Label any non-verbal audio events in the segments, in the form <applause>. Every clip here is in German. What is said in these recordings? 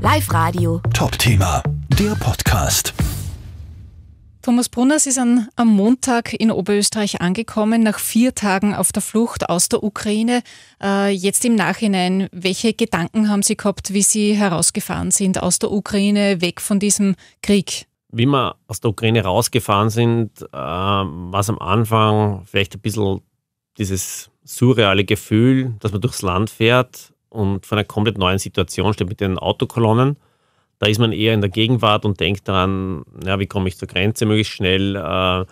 Live Radio. Top Thema, der Podcast. Thomas Brunners ist an, am Montag in Oberösterreich angekommen, nach vier Tagen auf der Flucht aus der Ukraine. Äh, jetzt im Nachhinein, welche Gedanken haben Sie gehabt, wie Sie herausgefahren sind aus der Ukraine, weg von diesem Krieg? Wie wir aus der Ukraine rausgefahren sind, äh, war es am Anfang vielleicht ein bisschen dieses surreale Gefühl, dass man durchs Land fährt und vor einer komplett neuen Situation steht mit den Autokolonnen. Da ist man eher in der Gegenwart und denkt daran, ja, wie komme ich zur Grenze möglichst schnell, äh,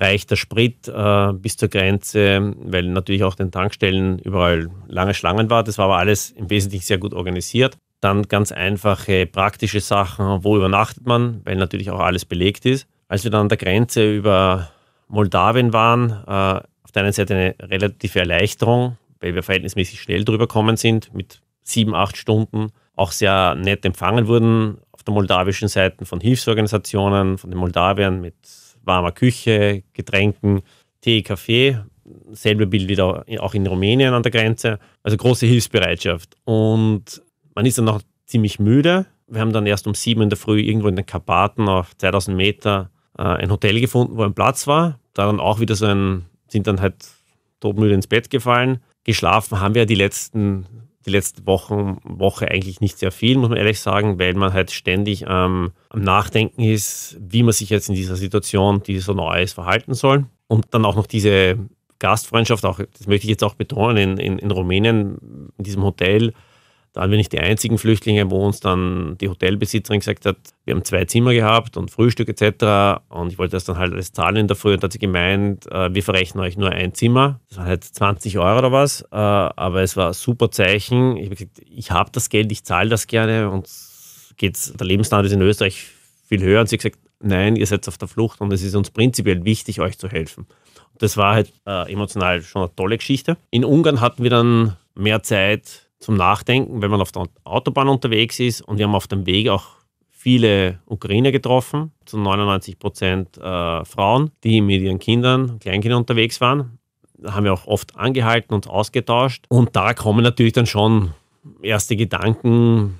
reicht der Sprit äh, bis zur Grenze, weil natürlich auch den Tankstellen überall lange Schlangen war. Das war aber alles im Wesentlichen sehr gut organisiert. Dann ganz einfache praktische Sachen, wo übernachtet man, weil natürlich auch alles belegt ist. Als wir dann an der Grenze über Moldawien waren, äh, auf der einen Seite eine relative Erleichterung, weil wir verhältnismäßig schnell drüber gekommen sind, mit sieben, acht Stunden, auch sehr nett empfangen wurden auf der moldawischen Seite von Hilfsorganisationen, von den Moldawiern mit warmer Küche, Getränken, Tee, Kaffee. Selbe Bild wieder auch in Rumänien an der Grenze. Also große Hilfsbereitschaft. Und man ist dann noch ziemlich müde. Wir haben dann erst um sieben in der Früh irgendwo in den Karpaten auf 2000 Meter äh, ein Hotel gefunden, wo ein Platz war. Da dann auch wieder so ein, sind dann halt todmüde ins Bett gefallen geschlafen haben wir die letzten, die letzten Wochen, Woche eigentlich nicht sehr viel, muss man ehrlich sagen, weil man halt ständig ähm, am Nachdenken ist, wie man sich jetzt in dieser Situation, die so neu ist, verhalten soll. Und dann auch noch diese Gastfreundschaft, auch, das möchte ich jetzt auch betonen, in, in, in Rumänien, in diesem Hotel, waren wir nicht die einzigen Flüchtlinge, wo uns dann die Hotelbesitzerin gesagt hat, wir haben zwei Zimmer gehabt und Frühstück etc. Und ich wollte das dann halt alles zahlen in der Früh und hat sie gemeint, äh, wir verrechnen euch nur ein Zimmer. Das waren halt 20 Euro oder was, äh, aber es war ein super Zeichen. Ich habe gesagt, ich habe das Geld, ich zahle das gerne und geht's, der Lebensstandard ist in Österreich viel höher. Und sie hat gesagt, nein, ihr seid auf der Flucht und es ist uns prinzipiell wichtig, euch zu helfen. Das war halt äh, emotional schon eine tolle Geschichte. In Ungarn hatten wir dann mehr Zeit zum Nachdenken, wenn man auf der Autobahn unterwegs ist. Und wir haben auf dem Weg auch viele Ukrainer getroffen, zu 99 Prozent äh, Frauen, die mit ihren Kindern, Kleinkindern unterwegs waren. Da haben wir auch oft angehalten und ausgetauscht. Und da kommen natürlich dann schon erste Gedanken,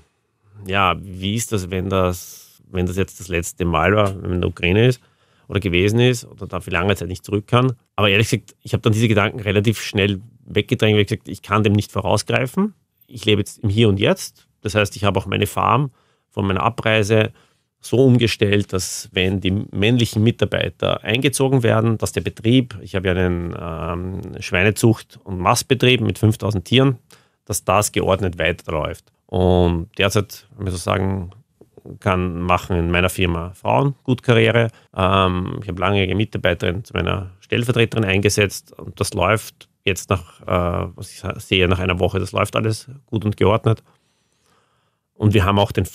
ja, wie ist das, wenn das, wenn das jetzt das letzte Mal war, wenn man in der Ukraine ist oder gewesen ist oder da für lange Zeit nicht zurück kann. Aber ehrlich gesagt, ich habe dann diese Gedanken relativ schnell weggedrängt, weil ich gesagt, ich kann dem nicht vorausgreifen ich lebe jetzt im Hier und Jetzt. Das heißt, ich habe auch meine Farm von meiner Abreise so umgestellt, dass wenn die männlichen Mitarbeiter eingezogen werden, dass der Betrieb, ich habe ja einen ähm, Schweinezucht- und Mastbetrieb mit 5000 Tieren, dass das geordnet weiterläuft. Und derzeit, wenn man so sagen kann, machen in meiner Firma Frauen gut Karriere. Ähm, ich habe langjährige Mitarbeiterin zu meiner Stellvertreterin eingesetzt und das läuft jetzt nach, äh, was ich sehe, nach einer Woche, das läuft alles gut und geordnet. Und wir haben auch den,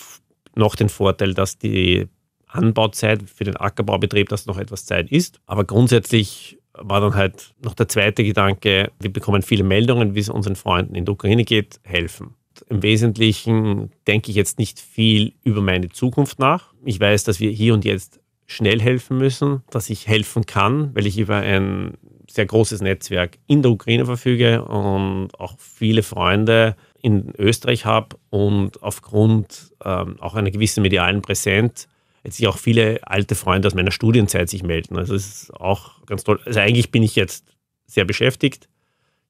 noch den Vorteil, dass die Anbauzeit für den Ackerbaubetrieb, dass noch etwas Zeit ist. Aber grundsätzlich war dann halt noch der zweite Gedanke, wir bekommen viele Meldungen, wie es unseren Freunden in der Ukraine geht, helfen. Im Wesentlichen denke ich jetzt nicht viel über meine Zukunft nach. Ich weiß, dass wir hier und jetzt schnell helfen müssen, dass ich helfen kann, weil ich über ein sehr großes Netzwerk in der Ukraine verfüge und auch viele Freunde in Österreich habe und aufgrund ähm, auch einer gewissen medialen Präsenz jetzt sich auch viele alte Freunde aus meiner Studienzeit sich melden. Also es ist auch ganz toll. Also eigentlich bin ich jetzt sehr beschäftigt.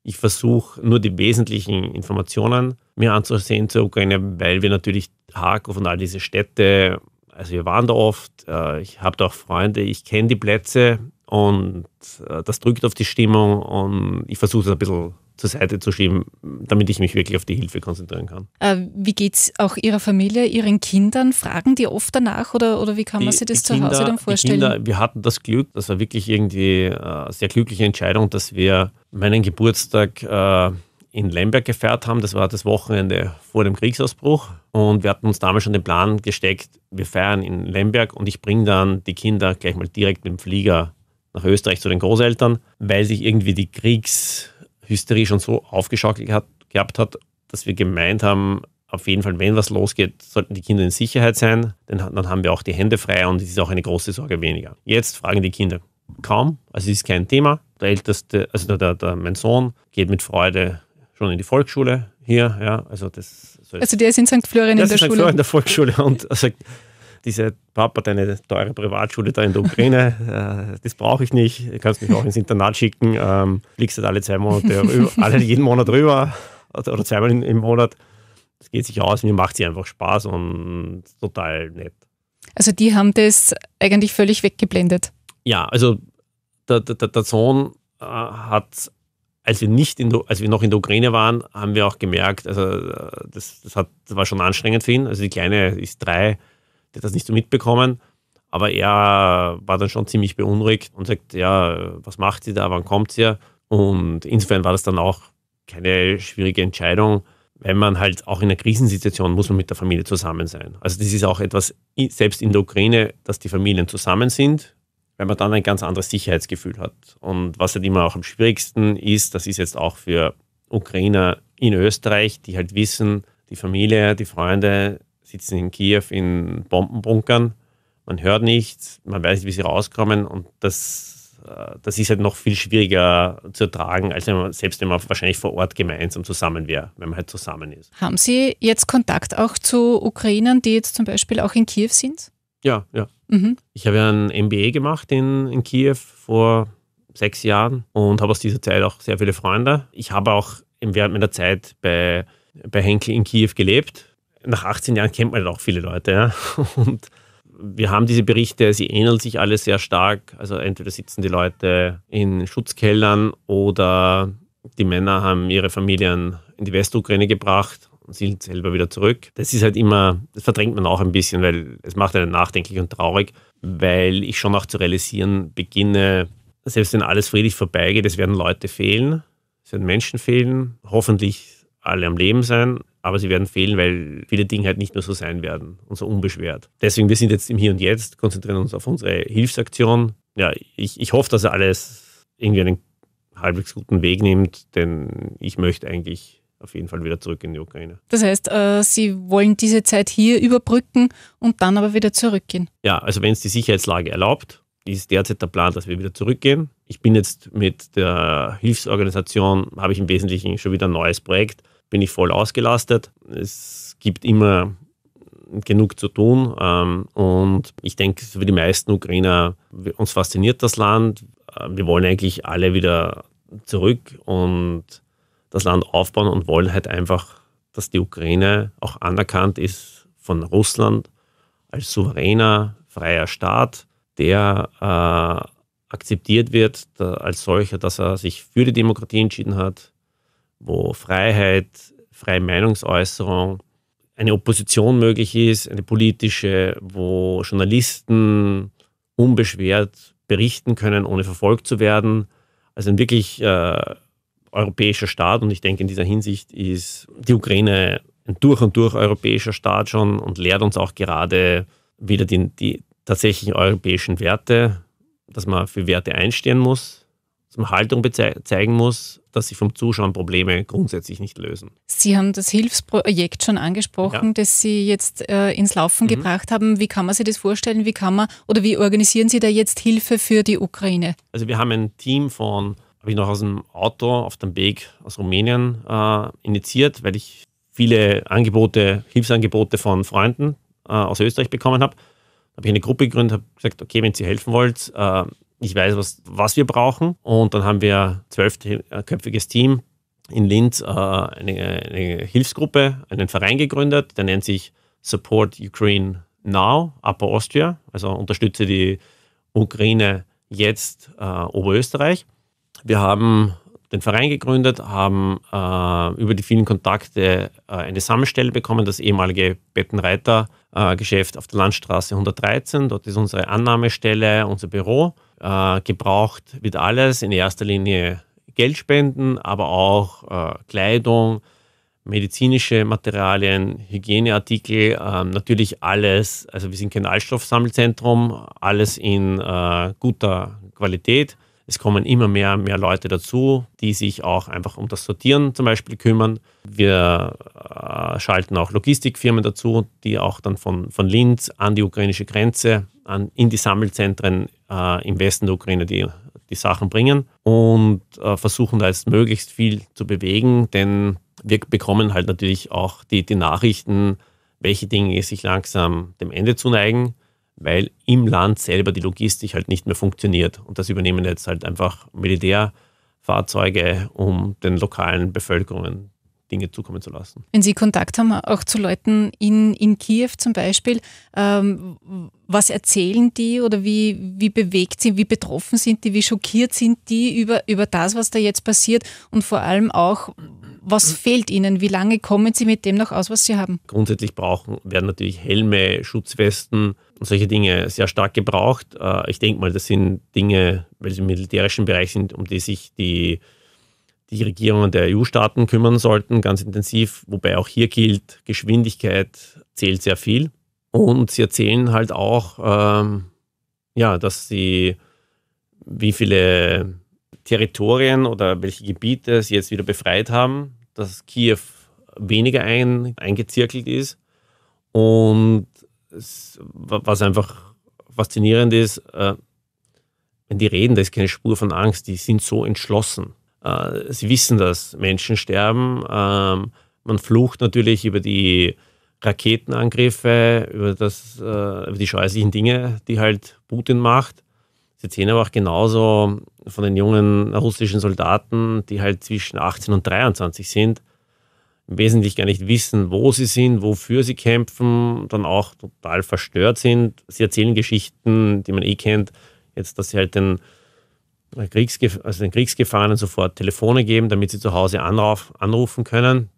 Ich versuche nur die wesentlichen Informationen mir anzusehen zur Ukraine, weil wir natürlich Harkov und all diese Städte, also wir waren da oft, äh, ich habe da auch Freunde, ich kenne die Plätze, und äh, das drückt auf die Stimmung und ich versuche es ein bisschen zur Seite zu schieben, damit ich mich wirklich auf die Hilfe konzentrieren kann. Äh, wie geht es auch Ihrer Familie, Ihren Kindern? Fragen die oft danach oder, oder wie kann man sich das zu Kinder, Hause dann vorstellen? Kinder, wir hatten das Glück, das war wirklich irgendwie eine äh, sehr glückliche Entscheidung, dass wir meinen Geburtstag äh, in Lemberg gefeiert haben. Das war das Wochenende vor dem Kriegsausbruch. Und wir hatten uns damals schon den Plan gesteckt, wir feiern in Lemberg und ich bringe dann die Kinder gleich mal direkt mit dem Flieger nach Österreich zu den Großeltern, weil sich irgendwie die Kriegshysterie schon so aufgeschaukelt hat, gehabt hat, dass wir gemeint haben, auf jeden Fall, wenn was losgeht, sollten die Kinder in Sicherheit sein, denn dann haben wir auch die Hände frei und es ist auch eine große Sorge weniger. Jetzt fragen die Kinder kaum, also es ist kein Thema. Der älteste, also der, der, der mein Sohn geht mit Freude schon in die Volksschule hier, ja, also das. also der ist in St. Florian in der Schule. Der ist in St. Florian in der Volksschule und sagt, also diese Papa, deine teure Privatschule da in der Ukraine, <laughs> äh, das brauche ich nicht, du kannst mich auch ins Internat schicken, ähm, fliegst halt alle zwei Monate, rüber, <laughs> alle jeden Monat rüber oder zweimal im Monat. Das geht sich aus, mir macht sie einfach Spaß und total nett. Also die haben das eigentlich völlig weggeblendet. Ja, also der, der, der Sohn äh, hat, als wir nicht in, als wir noch in der Ukraine waren, haben wir auch gemerkt, also äh, das, das, hat, das war schon anstrengend für ihn. Also die Kleine ist drei, der das nicht so mitbekommen. Aber er war dann schon ziemlich beunruhigt und sagt, ja, was macht sie da, wann kommt sie? Und insofern war das dann auch keine schwierige Entscheidung, weil man halt auch in einer Krisensituation muss man mit der Familie zusammen sein. Also das ist auch etwas, selbst in der Ukraine, dass die Familien zusammen sind, weil man dann ein ganz anderes Sicherheitsgefühl hat. Und was halt immer auch am schwierigsten ist, das ist jetzt auch für Ukrainer in Österreich, die halt wissen, die Familie, die Freunde, sitzen in Kiew in Bombenbunkern. Man hört nichts, man weiß nicht, wie sie rauskommen und das, äh, das ist halt noch viel schwieriger zu ertragen, als wenn man, selbst wenn man wahrscheinlich vor Ort gemeinsam zusammen wäre, wenn man halt zusammen ist. Haben Sie jetzt Kontakt auch zu Ukrainern, die jetzt zum Beispiel auch in Kiew sind? Ja, ja. Mhm. Ich habe ja ein MBA gemacht in, in Kiew vor sechs Jahren und habe aus dieser Zeit auch sehr viele Freunde. Ich habe auch während meiner Zeit bei, bei Henkel in Kiew gelebt nach 18 Jahren kennt man halt auch viele Leute. Ja? <laughs> Und wir haben diese Berichte, sie ähneln sich alle sehr stark. Also entweder sitzen die Leute in Schutzkellern oder die Männer haben ihre Familien in die Westukraine gebracht und sind selber wieder zurück. Das ist halt immer, das verdrängt man auch ein bisschen, weil es macht einen nachdenklich und traurig, weil ich schon auch zu realisieren beginne, selbst wenn alles friedlich vorbeigeht, es werden Leute fehlen, es werden Menschen fehlen, hoffentlich alle am Leben sein aber sie werden fehlen, weil viele Dinge halt nicht mehr so sein werden und so unbeschwert. Deswegen, wir sind jetzt im Hier und Jetzt, konzentrieren uns auf unsere Hilfsaktion. Ja, ich, ich hoffe, dass er alles irgendwie einen halbwegs guten Weg nimmt, denn ich möchte eigentlich auf jeden Fall wieder zurück in die Ukraine. Das heißt, äh, Sie wollen diese Zeit hier überbrücken und dann aber wieder zurückgehen? Ja, also wenn es die Sicherheitslage erlaubt, ist derzeit der Plan, dass wir wieder zurückgehen. Ich bin jetzt mit der Hilfsorganisation, habe ich im Wesentlichen schon wieder ein neues Projekt bin ich voll ausgelastet. Es gibt immer genug zu tun. Ähm, und ich denke, für die meisten Ukrainer, uns fasziniert das Land. Äh, wir wollen eigentlich alle wieder zurück und das Land aufbauen und wollen halt einfach, dass die Ukraine auch anerkannt ist von Russland als souveräner, freier Staat, der äh, akzeptiert wird als solcher, dass er sich für die Demokratie entschieden hat, wo Freiheit, freie Meinungsäußerung, eine Opposition möglich ist, eine politische, wo Journalisten unbeschwert berichten können, ohne verfolgt zu werden. Also ein wirklich äh, europäischer Staat und ich denke, in dieser Hinsicht ist die Ukraine ein durch und durch europäischer Staat schon und lehrt uns auch gerade wieder die, die tatsächlichen europäischen Werte, dass man für Werte einstehen muss, dass man Haltung zeigen muss dass sie vom Zuschauen Probleme grundsätzlich nicht lösen. Sie haben das Hilfsprojekt schon angesprochen, ja. das Sie jetzt äh, ins Laufen mhm. gebracht haben. Wie kann man sich das vorstellen? Wie kann man oder wie organisieren Sie da jetzt Hilfe für die Ukraine? Also wir haben ein Team von, habe ich noch aus dem Auto auf dem Weg aus Rumänien äh, initiiert, weil ich viele Angebote, Hilfsangebote von Freunden äh, aus Österreich bekommen habe Da habe ich eine Gruppe gegründet, habe gesagt, okay, wenn Sie helfen wollt, äh, ich weiß, was, was wir brauchen. Und dann haben wir ein zwölfköpfiges äh, Team in Linz äh, eine, eine, Hilfsgruppe, einen Verein gegründet, der nennt sich Support Ukraine Now, Upper Austria, also unterstütze die Ukraine jetzt äh, Oberösterreich. Wir haben den Verein gegründet, haben äh, über die vielen Kontakte äh, eine Sammelstelle bekommen, das ehemalige Bettenreiter-Geschäft äh, auf der Landstraße 113. Dort ist unsere Annahmestelle, unser Büro. Äh, gebraucht wird alles, in erster Linie Geldspenden, aber auch äh, Kleidung, medizinische Materialien, Hygieneartikel, äh, natürlich alles. Also wir sind kein Altstoffsammelzentrum, alles in äh, guter Qualität. Es kommen immer mehr, mehr Leute dazu, die sich auch einfach um das Sortieren zum Beispiel kümmern. Wir äh, schalten auch Logistikfirmen dazu, die auch dann von, von Linz an die ukrainische Grenze, an, in die Sammelzentren äh, im Westen der Ukraine die, die Sachen bringen und äh, versuchen da jetzt möglichst viel zu bewegen, denn wir bekommen halt natürlich auch die, die Nachrichten, welche Dinge sich langsam dem Ende zuneigen weil im Land selber die Logistik halt nicht mehr funktioniert. Und das übernehmen jetzt halt einfach Militärfahrzeuge, um den lokalen Bevölkerungen Dinge zukommen zu lassen. Wenn Sie Kontakt haben, auch zu Leuten in, in Kiew zum Beispiel, ähm, was erzählen die oder wie, wie bewegt sind, wie betroffen sind die, wie schockiert sind die über, über das, was da jetzt passiert und vor allem auch, was mhm. fehlt Ihnen? Wie lange kommen Sie mit dem noch aus, was Sie haben? Grundsätzlich brauchen werden natürlich Helme, Schutzwesten und solche Dinge sehr stark gebraucht. Äh, ich denke mal, das sind Dinge, weil sie im militärischen Bereich sind, um die sich die, die Regierungen der EU-Staaten kümmern sollten, ganz intensiv. Wobei auch hier gilt, Geschwindigkeit zählt sehr viel. Und sie erzählen halt auch, ähm, ja, dass sie wie viele Territorien oder welche Gebiete sie jetzt wieder befreit haben, dass Kiew weniger ein, eingezirkelt ist. Und es, was einfach faszinierend ist, äh, wenn die reden, da ist keine Spur von Angst, die sind so entschlossen. Äh, sie wissen, dass Menschen sterben. Ähm, man flucht natürlich über die Raketenangriffe, über, das, äh, über die scheußlichen Dinge, die halt Putin macht. Sie sehen aber auch genauso von den jungen russischen Soldaten, die halt zwischen 18 und 23 sind, im Wesentlichen gar nicht wissen, wo sie sind, wofür sie kämpfen, dann auch total verstört sind. Sie erzählen Geschichten, die man eh kennt, jetzt, dass sie halt den, äh, Kriegsgef also den Kriegsgefahrenen sofort Telefone geben, damit sie zu Hause anrufen können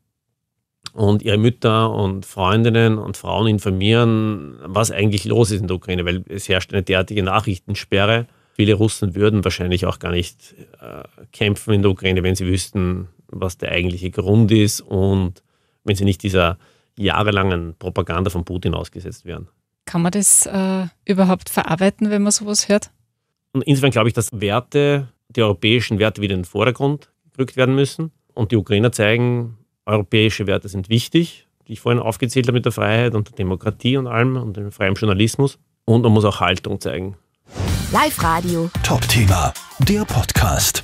und ihre Mütter und Freundinnen und Frauen informieren, was eigentlich los ist in der Ukraine, weil es herrscht eine derartige Nachrichtensperre Viele Russen würden wahrscheinlich auch gar nicht äh, kämpfen in der Ukraine, wenn sie wüssten, was der eigentliche Grund ist und wenn sie nicht dieser jahrelangen Propaganda von Putin ausgesetzt wären. Kann man das äh, überhaupt verarbeiten, wenn man sowas hört? Und insofern glaube ich, dass Werte, die europäischen Werte wieder in den Vordergrund gerückt werden müssen. Und die Ukrainer zeigen, europäische Werte sind wichtig, die ich vorhin aufgezählt habe mit der Freiheit und der Demokratie und allem und dem freien Journalismus. Und man muss auch Haltung zeigen. Live Radio. Top Thema, der Podcast.